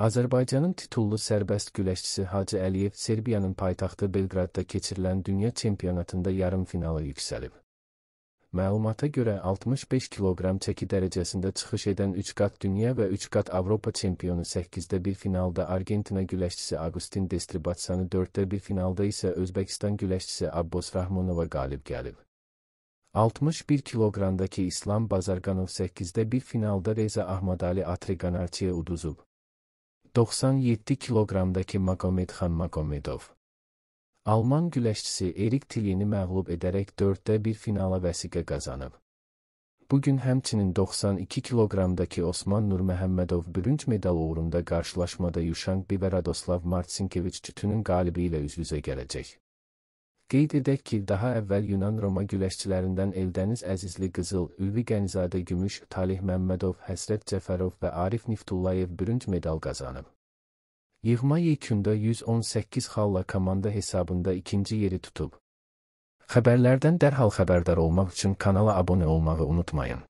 Azərbaycanın titullu sərbəst güləşçisi Hacı Əliyev Serbiyanın paytaxtı Belqradda keçirilən dünya çempionatında yarım finala yüksəlib. Məlumata görə 65 kiloqram çəki dərəcəsində çıxış edən 3 qat dünya və 3 qat Avropa çempionu 8-də bir finalda Argentina güləşçisi Agustin Destribatsanı 4-də bir finalda isə Özbəkistan güləşçisi Abbos Rahmonova qalib gəlib. 61 kiloqramdakı İslam Bazarqanov 8-də bir finalda Reza Ahmadali Atriqanarçiyə uduzub. 97 kiloqramdakı Magometxan Magomedov. Alman güləşçisi Erik Tilini məğlub edərək 4-də 1 finala vəsiqə qazanıb. Bu gün həmçinin 92 kiloqramdakı Osman Nurməhəmmədov bürünc medal uğrunda qarşılaşmada Yuşanq Biber Adoslav Marcinkeviç Tütünün qalibi ilə üz-üzə gələcək. Qeyd edək ki, daha əvvəl Yunan-Roma güləşçilərindən Eldəniz Əzizli Qızıl, Ülvi Qənizadə Gümüş, Talih Məmmədov, Həsrət Cəfərov və Arif Niftullayev bürünc medal qazanıb. Yığma yekunda 118 xalla komanda hesabında ikinci yeri tutub. Xəbərlərdən dərhal xəbərdar olmaq üçün kanala abunə olmağı unutmayın.